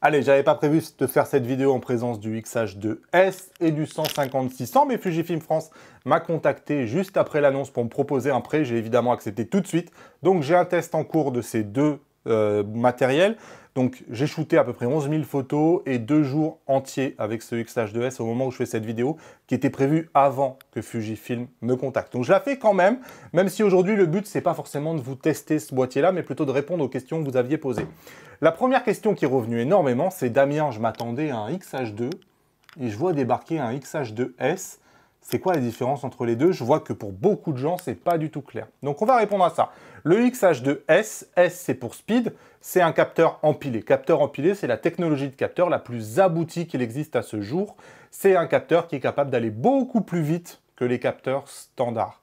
Allez, j'avais pas prévu de faire cette vidéo en présence du XH2S et du 15600, mais Fujifilm France m'a contacté juste après l'annonce pour me proposer un prêt. J'ai évidemment accepté tout de suite. Donc j'ai un test en cours de ces deux euh, matériel. Donc j'ai shooté à peu près 11 000 photos et deux jours entiers avec ce x 2 s au moment où je fais cette vidéo, qui était prévue avant que Fujifilm me contacte. Donc je la fais quand même, même si aujourd'hui le but c'est pas forcément de vous tester ce boîtier-là, mais plutôt de répondre aux questions que vous aviez posées. La première question qui est revenue énormément, c'est Damien, je m'attendais à un x 2 et je vois débarquer un x 2 s c'est quoi la différence entre les deux Je vois que pour beaucoup de gens, c'est pas du tout clair. Donc on va répondre à ça. Le XH2S, S, S c'est pour speed, c'est un capteur empilé. Capteur empilé, c'est la technologie de capteur la plus aboutie qu'il existe à ce jour. C'est un capteur qui est capable d'aller beaucoup plus vite que les capteurs standards.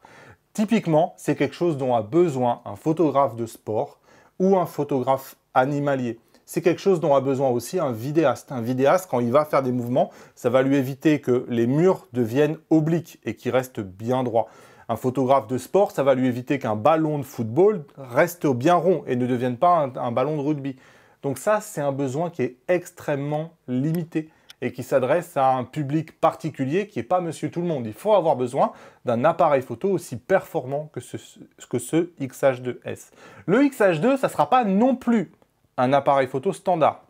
Typiquement, c'est quelque chose dont a besoin un photographe de sport ou un photographe animalier c'est quelque chose dont a besoin aussi un vidéaste. Un vidéaste, quand il va faire des mouvements, ça va lui éviter que les murs deviennent obliques et qu'ils restent bien droits. Un photographe de sport, ça va lui éviter qu'un ballon de football reste bien rond et ne devienne pas un, ballon de rugby. Donc ça, c'est un besoin qui est extrêmement limité et qui s'adresse à un public particulier qui n'est pas monsieur tout le monde. Il faut avoir besoin d'un appareil photo aussi performant que ce, que ce XH2S. Le XH2, ça ne sera pas non plus un appareil photo standard.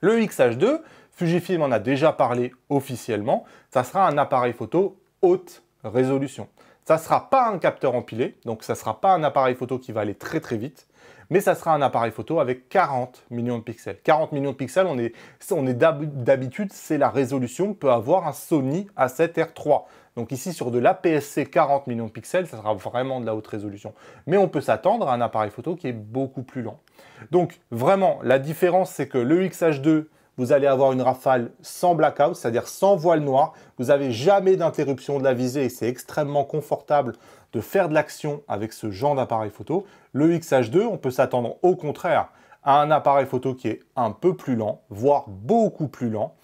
Le XH2, Fujifilm en a déjà parlé officiellement, ça sera un appareil photo haute résolution. Ça ne sera pas un capteur empilé, donc ça ne sera pas un appareil photo qui va aller très très vite, mais ça sera un appareil photo avec 40 millions de pixels. 40 millions de pixels, on est, on est d'habitude, c'est la résolution que peut avoir un Sony A7R3. Donc ici, sur de l'APS-C 40 millions de pixels, ça sera vraiment de la haute résolution. Mais on peut s'attendre à un appareil photo qui est beaucoup plus lent. Donc vraiment, la différence, c'est que le XH2 vous allez avoir une rafale sans blackout, c'est-à-dire sans voile noir. Vous n'avez jamais d'interruption de la visée et c'est extrêmement confortable de faire de l'action avec ce genre d'appareil photo. Le XH2, on peut s'attendre au contraire à un appareil photo qui est un peu plus lent, voire beaucoup plus lent,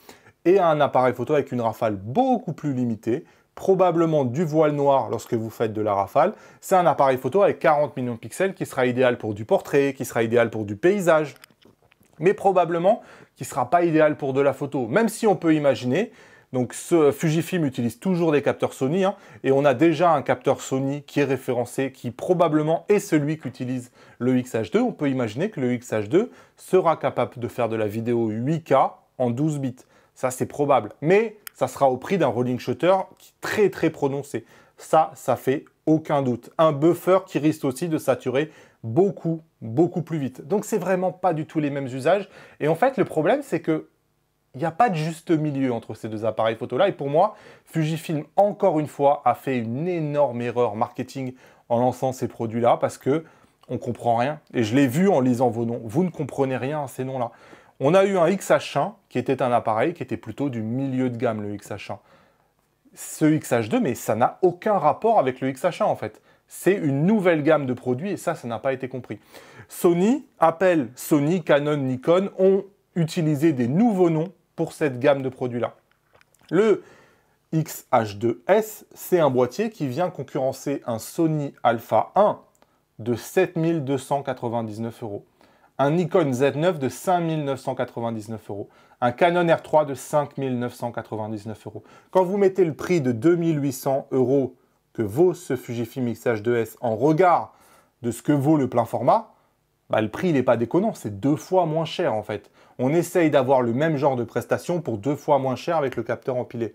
et à un appareil photo avec une rafale beaucoup plus limitée, probablement du voile noir lorsque vous faites de la rafale. C'est un appareil photo avec 40 millions de pixels qui sera idéal pour du portrait, qui sera idéal pour du paysage, mais probablement qui sera pas idéal pour de la photo, même si on peut imaginer. Donc ce Fujifilm utilise toujours des capteurs Sony hein, et on a déjà un capteur Sony qui est référencé, qui probablement est celui qu'utilise le XH2. On peut imaginer que le XH2 sera capable de faire de la vidéo 8K en 12 bits. Ça c'est probable, mais ça sera au prix d'un rolling shutter qui très très prononcé. Ça, ça fait aucun doute. Un buffer qui risque aussi de saturer beaucoup beaucoup plus vite. Donc c'est vraiment pas du tout les mêmes usages. Et en fait, le problème, c'est que il n'y a pas de juste milieu entre ces deux appareils photo-là. Et pour moi, Fujifilm, encore une fois, a fait une énorme erreur marketing en lançant ces produits-là parce que on comprend rien. Et je l'ai vu en lisant vos noms. Vous ne comprenez rien à ces noms-là. On a eu un XH1 qui était un appareil qui était plutôt du milieu de gamme, le XH1. Ce XH2, mais ça n'a aucun rapport avec le XH1 en fait. C'est une nouvelle gamme de produits et ça, ça n'a pas été compris. Sony, Apple, Sony, Canon, Nikon ont utilisé des nouveaux noms pour cette gamme de produits-là. Le XH2S, c'est un boîtier qui vient concurrencer un Sony Alpha 1 de 7299 euros, un Nikon Z9 de 5999 euros, un Canon R3 de 5999 euros. Quand vous mettez le prix de 2800 euros que vaut ce Fujifilm xh 2 s en regard de ce que vaut le plein format, bah, le prix n'est pas déconnant, c'est deux fois moins cher en fait. On essaye d'avoir le même genre de prestation pour deux fois moins cher avec le capteur empilé.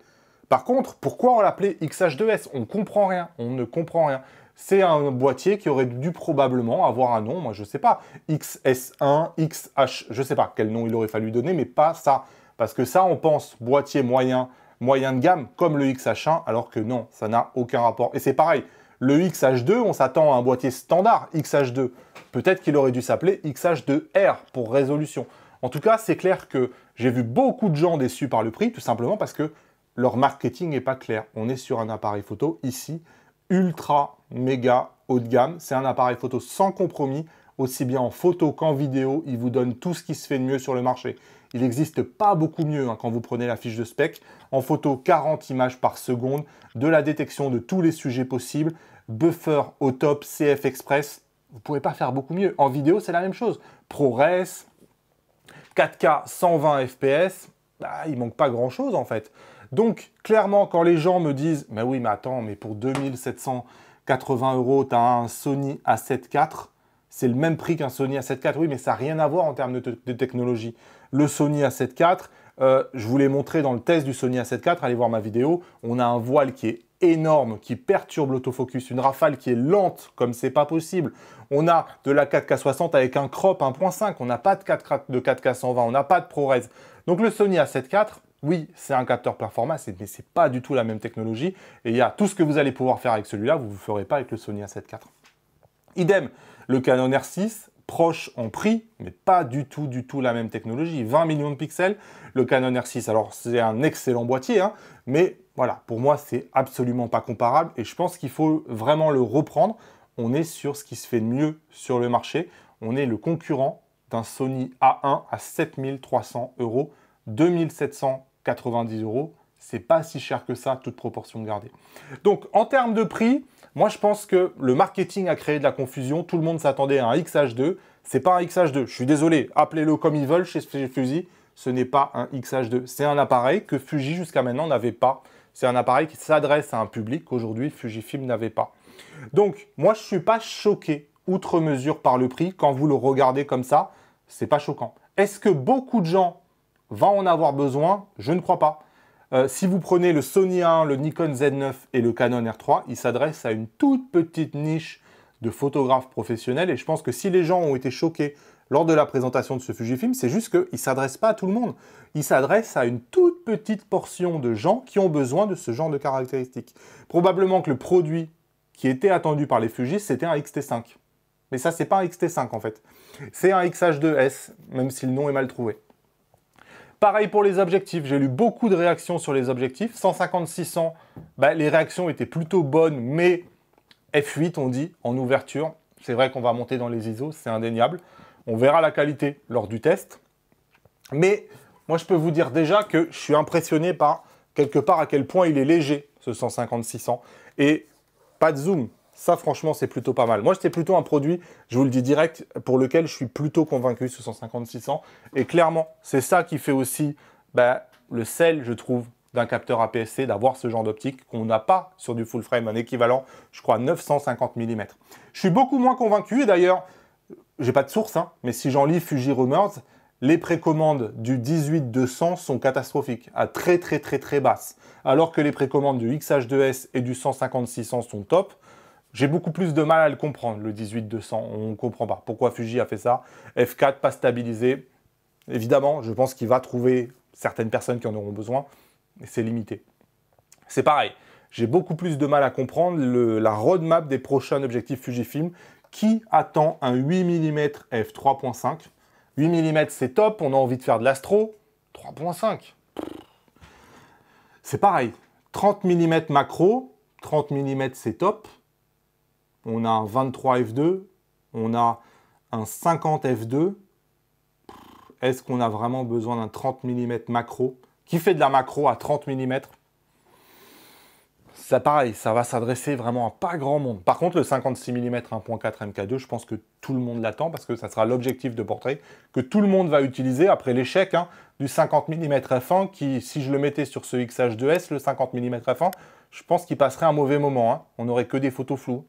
Par contre, pourquoi on l'appelait XH2S On comprend rien, on ne comprend rien. C'est un boîtier qui aurait dû probablement avoir un nom, moi je sais pas, XS1, XH, je sais pas quel nom il aurait fallu donner, mais pas ça. Parce que ça, on pense boîtier moyen moyen de gamme, comme le XH1, alors que non, ça n'a aucun rapport. Et c'est pareil, le XH2, on s'attend à un boîtier standard XH2. Peut-être qu'il aurait dû s'appeler XH2R pour résolution. En tout cas, c'est clair que j'ai vu beaucoup de gens déçus par le prix, tout simplement parce que leur marketing n'est pas clair. On est sur un appareil photo ici, ultra, méga haut de gamme. C'est un appareil photo sans compromis, aussi bien en photo qu'en vidéo. Il vous donne tout ce qui se fait de mieux sur le marché. Il n'existe pas beaucoup mieux hein, quand vous prenez la fiche de spec. En photo, 40 images par seconde, de la détection de tous les sujets possibles, buffer au top, CF Express. Vous ne pouvez pas faire beaucoup mieux. En vidéo, c'est la même chose. ProRes, 4K 120 FPS, il il manque pas grand-chose en fait. Donc, clairement, quand les gens me disent « Mais oui, mais attends, mais pour 2780 euros, tu as un Sony A7 IV, c'est le même prix qu'un Sony A7 IV. Oui, mais ça n'a rien à voir en termes de, technologie. Le Sony A7 IV, euh, je vous l'ai montré dans le test du Sony A7 IV, allez voir ma vidéo, on a un voile qui est énorme, qui perturbe l'autofocus, une rafale qui est lente comme c'est pas possible. On a de la 4K60 avec un crop 1.5, on n'a pas de 4K, 120 on n'a pas de ProRes. Donc le Sony A7 IV, oui, c'est un capteur format, mais c'est pas du tout la même technologie. Et il y a tout ce que vous allez pouvoir faire avec celui-là, vous ne ferez pas avec le Sony A7 IV. Idem, le Canon R6, proche en prix, mais pas du tout, du tout la même technologie. 20 millions de pixels, le Canon R6. Alors, c'est un excellent boîtier, hein, mais voilà, pour moi, c'est absolument pas comparable et je pense qu'il faut vraiment le reprendre. On est sur ce qui se fait de mieux sur le marché. On est le concurrent d'un Sony A1 à 7300 euros, 2790 euros c'est pas si cher que ça, toute proportion gardée. Donc en termes de prix, moi je pense que le marketing a créé de la confusion. Tout le monde s'attendait à un XH2. C'est pas un XH2. Je suis désolé, appelez-le comme ils veulent chez Fujifilm, Ce n'est pas un XH2. C'est un appareil que Fuji jusqu'à maintenant n'avait pas. C'est un appareil qui s'adresse à un public qu'aujourd'hui Fujifilm n'avait pas. Donc moi je suis pas choqué outre mesure par le prix quand vous le regardez comme ça. C'est pas choquant. Est-ce que beaucoup de gens vont en avoir besoin Je ne crois pas. Euh, si vous prenez le Sony A1, le Nikon Z9 et le Canon R3, ils s'adressent à une toute petite niche de photographes professionnels. Et je pense que si les gens ont été choqués lors de la présentation de ce Fujifilm, c'est juste qu'il ne s'adressent pas à tout le monde. il s'adresse à une toute petite portion de gens qui ont besoin de ce genre de caractéristiques. Probablement que le produit qui était attendu par les Fujis, c'était un XT5. Mais ça, n'est pas un XT5 en fait. C'est un XH2S, même si le nom est mal trouvé. Pareil pour les objectifs, j'ai lu beaucoup de réactions sur les objectifs. 15600. Bah, les réactions étaient plutôt bonnes, mais F8, on dit, en ouverture. C'est vrai qu'on va monter dans les ISO, c'est indéniable. On verra la qualité lors du test. Mais moi, je peux vous dire déjà que je suis impressionné par quelque part à quel point il est léger, ce 15600 Et pas de zoom, ça, franchement, c'est plutôt pas mal. Moi, c'était plutôt un produit, je vous le dis direct, pour lequel je suis plutôt convaincu, ce 150 Et clairement, c'est ça qui fait aussi bah, le sel, je trouve, d'un capteur APS-C, d'avoir ce genre d'optique qu'on n'a pas sur du full frame, un équivalent, je crois, 950 mm. Je suis beaucoup moins convaincu, et d'ailleurs, j'ai pas de source, hein, mais si j'en lis Fuji Rumors, les précommandes du 18-200 sont catastrophiques, à très très très très basse. Alors que les précommandes du XH2S et du 15600 sont top, j'ai beaucoup plus de mal à le comprendre, le 18-200, On ne comprend pas pourquoi Fuji a fait ça. F4, pas stabilisé. Évidemment, je pense qu'il va trouver certaines personnes qui en auront besoin, mais c'est limité. C'est pareil, j'ai beaucoup plus de mal à comprendre la roadmap des prochains objectifs Fujifilm qui attend un 8 mm f3.5. 8 mm, c'est top, on a envie de faire de l'astro. 3.5. C'est pareil, 30 mm macro, 30 mm c'est top on a un 23 F2, on a un 50 F2. Est-ce qu'on a vraiment besoin d'un 30 mm macro Qui fait de la macro à 30 mm C'est pareil, ça va s'adresser vraiment à pas grand monde. Par contre, le 56 mm 1.4 MK2, je pense que tout le monde l'attend parce que ça sera l'objectif de portrait que tout le monde va utiliser après l'échec hein, du 50 mm f1 qui, si je le mettais sur ce XH2S, le 50 mm f1, je pense qu'il passerait un mauvais moment. Hein. On n'aurait que des photos floues.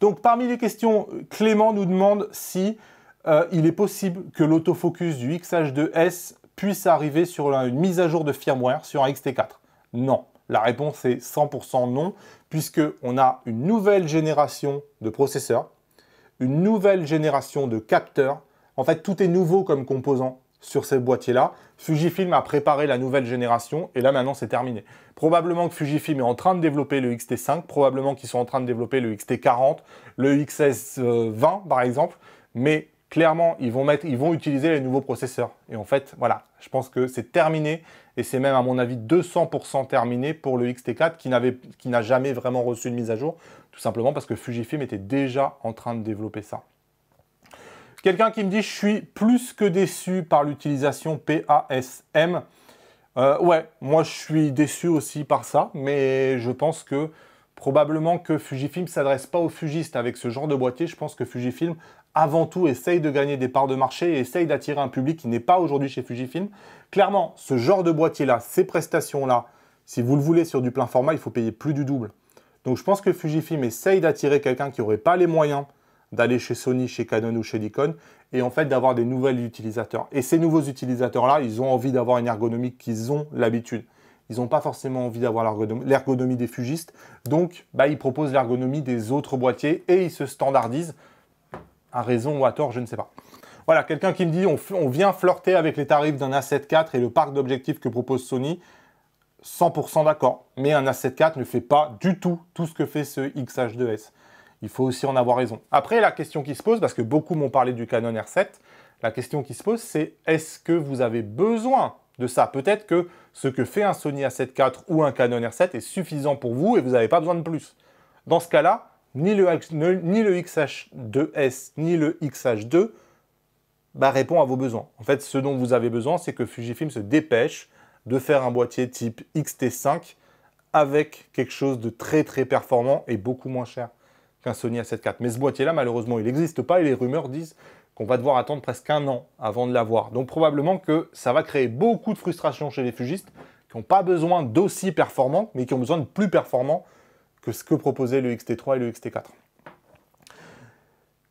Donc parmi les questions, euh, Clément nous demande si euh, il est possible que l'autofocus du XH2S puisse arriver sur une mise à jour de firmware sur un XT4. Non, la réponse est 100% non, puisqu'on a une nouvelle génération de processeurs, une nouvelle génération de capteurs. En fait, tout est nouveau comme composant sur ces boîtiers-là. Fujifilm a préparé la nouvelle génération et là maintenant c'est terminé. Probablement que Fujifilm est en train de développer le XT5, probablement qu'ils sont en train de développer le XT40, le XS20 par exemple, mais clairement ils vont, mettre, ils vont utiliser les nouveaux processeurs. Et en fait, voilà, je pense que c'est terminé et c'est même à mon avis 200% terminé pour le XT4 qui n'a jamais vraiment reçu une mise à jour, tout simplement parce que Fujifilm était déjà en train de développer ça. Quelqu'un qui me dit je suis plus que déçu par l'utilisation PASM. Euh, ouais, moi je suis déçu aussi par ça, mais je pense que probablement que Fujifilm s'adresse pas aux fugistes avec ce genre de boîtier. Je pense que Fujifilm avant tout essaye de gagner des parts de marché et essaye d'attirer un public qui n'est pas aujourd'hui chez Fujifilm. Clairement, ce genre de boîtier-là, ces prestations-là, si vous le voulez sur du plein format, il faut payer plus du double. Donc je pense que Fujifilm essaye d'attirer quelqu'un qui n'aurait pas les moyens d'aller chez Sony, chez Canon ou chez Nikon, et en fait d'avoir des nouveaux utilisateurs. Et ces nouveaux utilisateurs-là, ils ont envie d'avoir une ergonomie qu'ils ont l'habitude. Ils n'ont pas forcément envie d'avoir l'ergonomie des fugistes, donc bah, ils proposent l'ergonomie des autres boîtiers et ils se standardisent, à raison ou à tort, je ne sais pas. Voilà, quelqu'un qui me dit on, vient flirter avec les tarifs d'un A7 IV et le parc d'objectifs que propose Sony, 100% d'accord, mais un A7 IV ne fait pas du tout tout ce que fait ce XH2S il faut aussi en avoir raison. Après, la question qui se pose, parce que beaucoup m'ont parlé du Canon R7, la question qui se pose, c'est est-ce que vous avez besoin de ça Peut-être que ce que fait un Sony A7 IV ou un Canon R7 est suffisant pour vous et vous n'avez pas besoin de plus. Dans ce cas-là, ni le, ni le XH2S ni le XH2 bah, répond à vos besoins. En fait, ce dont vous avez besoin, c'est que Fujifilm se dépêche de faire un boîtier type XT5 avec quelque chose de très très performant et beaucoup moins cher. Sony A7 IV. Mais ce boîtier-là, malheureusement, il n'existe pas et les rumeurs disent qu'on va devoir attendre presque un an avant de l'avoir. Donc probablement que ça va créer beaucoup de frustration chez les fugistes qui n'ont pas besoin d'aussi performant, mais qui ont besoin de plus performants que ce que proposaient le XT3 et le XT4.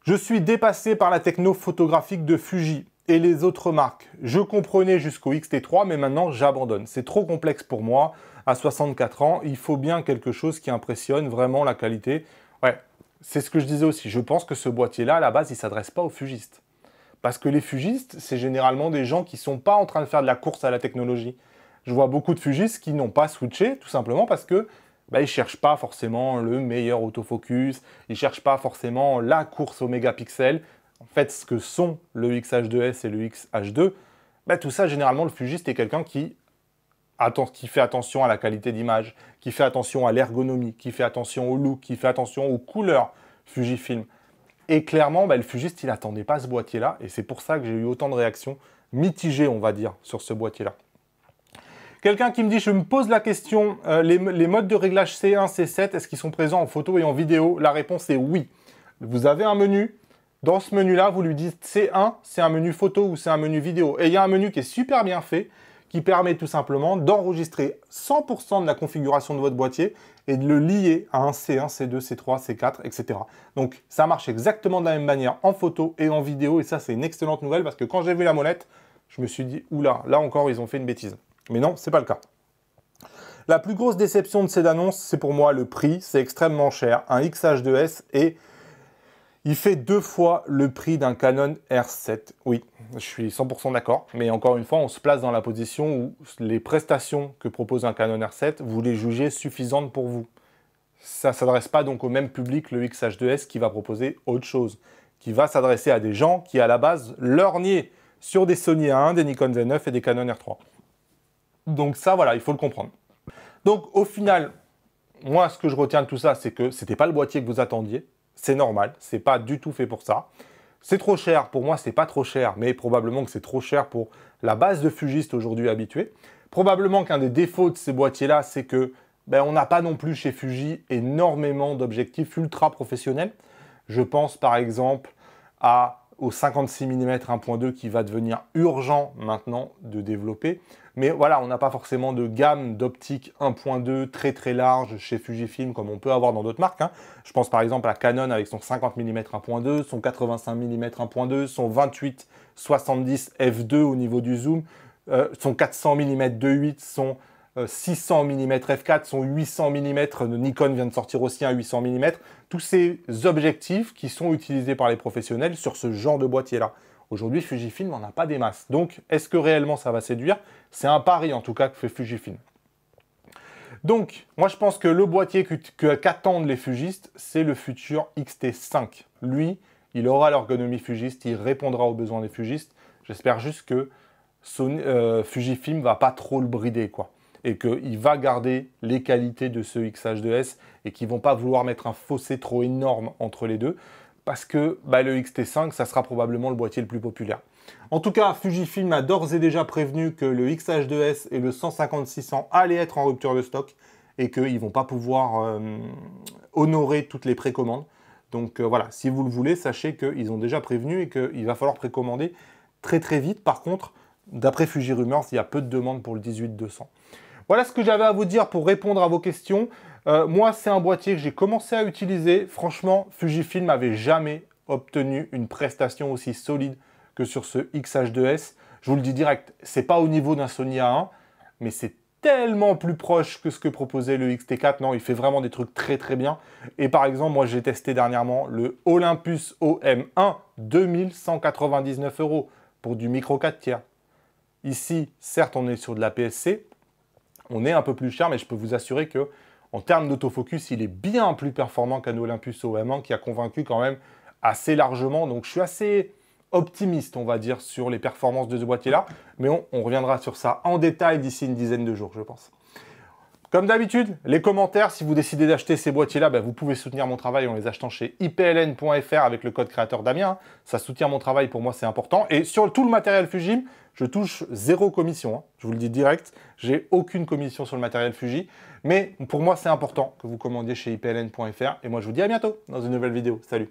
Je suis dépassé par la techno photographique de Fuji et les autres marques. Je comprenais jusqu'au XT3, mais maintenant j'abandonne. C'est trop complexe pour moi. À 64 ans, il faut bien quelque chose qui impressionne vraiment la qualité. Ouais, c'est ce que je disais aussi. Je pense que ce boîtier-là, à la base, il ne s'adresse pas aux fugistes. Parce que les fugistes, c'est généralement des gens qui ne sont pas en train de faire de la course à la technologie. Je vois beaucoup de fugistes qui n'ont pas switché, tout simplement parce que bah, ils ne cherchent pas forcément le meilleur autofocus, ils ne cherchent pas forcément la course aux mégapixels. En fait, ce que sont le XH2S et le XH2, bah, tout ça, généralement, le fugiste est quelqu'un qui qui fait attention à la qualité d'image, qui fait attention à l'ergonomie, qui fait attention au look, qui fait attention aux couleurs Fujifilm. Et clairement, bah, le Fujiste, il n'attendait pas ce boîtier-là, et c'est pour ça que j'ai eu autant de réactions mitigées, on va dire, sur ce boîtier-là. Quelqu'un qui me dit, je me pose la question, euh, les, les, modes de réglage C1, C7, est-ce qu'ils sont présents en photo et en vidéo La réponse est oui. Vous avez un menu, dans ce menu-là, vous lui dites C1, c'est un menu photo ou c'est un menu vidéo. Et il y a un menu qui est super bien fait, qui permet tout simplement d'enregistrer 100% de la configuration de votre boîtier et de le lier à un C1, C2, C3, C4, etc. Donc ça marche exactement de la même manière en photo et en vidéo et ça c'est une excellente nouvelle parce que quand j'ai vu la molette, je me suis dit oula, là encore ils ont fait une bêtise. Mais non, c'est pas le cas. La plus grosse déception de cette annonce, c'est pour moi le prix, c'est extrêmement cher. Un XH2S est il fait deux fois le prix d'un Canon R7. Oui, je suis 100% d'accord. Mais encore une fois, on se place dans la position où les prestations que propose un Canon R7, vous les jugez suffisantes pour vous. Ça ne s'adresse pas donc au même public, le XH2S, qui va proposer autre chose. Qui va s'adresser à des gens qui, à la base, leur niaient sur des Sony A1, des Nikon Z9 et des Canon R3. Donc ça, voilà, il faut le comprendre. Donc au final, moi, ce que je retiens de tout ça, c'est que ce n'était pas le boîtier que vous attendiez c'est normal, c'est pas du tout fait pour ça. C'est trop cher, pour moi c'est pas trop cher, mais probablement que c'est trop cher pour la base de fugistes aujourd'hui habituée. Probablement qu'un des défauts de ces boîtiers-là, c'est que ben, on n'a pas non plus chez Fuji énormément d'objectifs ultra professionnels. Je pense par exemple à, au 56 mm 1.2 qui va devenir urgent maintenant de développer. Mais voilà, on n'a pas forcément de gamme d'optique 1.2 très très large chez Fujifilm comme on peut avoir dans d'autres marques. Hein. Je pense par exemple à Canon avec son 50 mm 1.2, son 85 mm 1.2, son 28 70 f2 au niveau du zoom, euh, son 400 mm 2.8, son 600 mm f4, son 800 mm, Nikon vient de sortir aussi un 800 mm, tous ces objectifs qui sont utilisés par les professionnels sur ce genre de boîtier-là. Aujourd'hui, Fujifilm n'en a pas des masses. Donc, est-ce que réellement ça va séduire C'est un pari en tout cas que fait Fujifilm. Donc, moi je pense que le boîtier qu'attendent les fugistes, c'est le futur XT5. Lui, il aura l'ergonomie fugiste, il répondra aux besoins des fugistes. J'espère juste que Fujifilm euh, Fujifilm va pas trop le brider, quoi. Et qu'il va garder les qualités de ce XH2S et qu'ils vont pas vouloir mettre un fossé trop énorme entre les deux parce que bah, le XT5, ça sera probablement le boîtier le plus populaire. En tout cas, Fujifilm a d'ores et déjà prévenu que le XH2S et le 15600 allaient être en rupture de stock et qu'ils ne vont pas pouvoir euh, honorer toutes les précommandes. Donc euh, voilà, si vous le voulez, sachez qu'ils ont déjà prévenu et qu'il va falloir précommander très très vite. Par contre, d'après Fuji il y a peu de demandes pour le 18200. Voilà ce que j'avais à vous dire pour répondre à vos questions. Euh, moi, c'est un boîtier que j'ai commencé à utiliser. Franchement, Fujifilm n'avait jamais obtenu une prestation aussi solide que sur ce XH2S. Je vous le dis direct, c'est pas au niveau d'un Sony A1, mais c'est tellement plus proche que ce que proposait le XT4. Non, il fait vraiment des trucs très très bien. Et par exemple, moi j'ai testé dernièrement le Olympus OM1 2199 euros pour du micro 4 tiers. Ici, certes, on est sur de la PSC, on est un peu plus cher, mais je peux vous assurer que en termes d'autofocus, il est bien plus performant qu'un Olympus OM1 qui a convaincu quand même assez largement. Donc je suis assez optimiste, on va dire, sur les performances de ce boîtier-là. Mais on reviendra sur ça en détail d'ici une dizaine de jours, je pense. Comme d'habitude, les commentaires, si vous décidez d'acheter ces boîtiers-là, ben, vous pouvez soutenir mon travail en les achetant chez ipln.fr avec le code créateur Damien. Ça soutient mon travail, pour moi c'est important. Et sur tout le matériel Fujim, je touche zéro commission, hein. je vous le dis direct, j'ai aucune commission sur le matériel Fuji. Mais pour moi c'est important que vous commandiez chez ipln.fr. Et moi je vous dis à bientôt dans une nouvelle vidéo. Salut